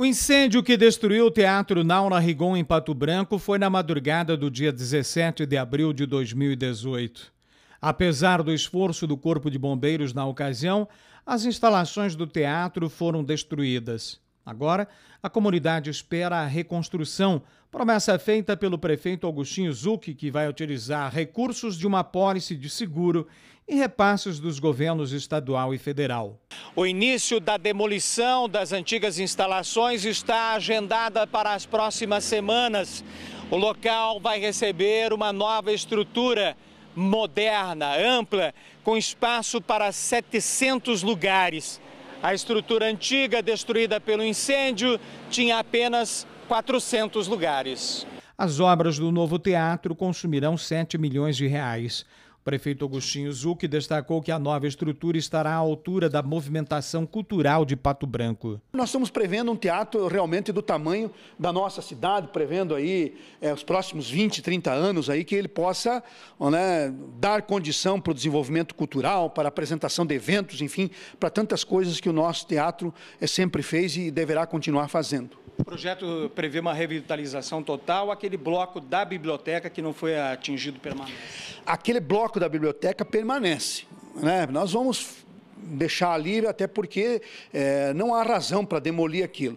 O incêndio que destruiu o Teatro Naura Rigon em Pato Branco foi na madrugada do dia 17 de abril de 2018. Apesar do esforço do Corpo de Bombeiros na ocasião, as instalações do teatro foram destruídas. Agora, a comunidade espera a reconstrução, promessa feita pelo prefeito Agostinho Zucchi, que vai utilizar recursos de uma pólice de seguro e repasses dos governos estadual e federal. O início da demolição das antigas instalações está agendada para as próximas semanas. O local vai receber uma nova estrutura moderna, ampla, com espaço para 700 lugares. A estrutura antiga, destruída pelo incêndio, tinha apenas 400 lugares. As obras do novo teatro consumirão 7 milhões de reais. Prefeito Agostinho Zuc destacou que a nova estrutura estará à altura da movimentação cultural de Pato Branco. Nós estamos prevendo um teatro realmente do tamanho da nossa cidade, prevendo aí é, os próximos 20, 30 anos aí que ele possa né, dar condição para o desenvolvimento cultural, para a apresentação de eventos, enfim, para tantas coisas que o nosso teatro é, sempre fez e deverá continuar fazendo. O projeto prevê uma revitalização total, aquele bloco da biblioteca que não foi atingido permanente. Aquele bloco da biblioteca permanece. Né? Nós vamos deixar ali, até porque é, não há razão para demolir aquilo.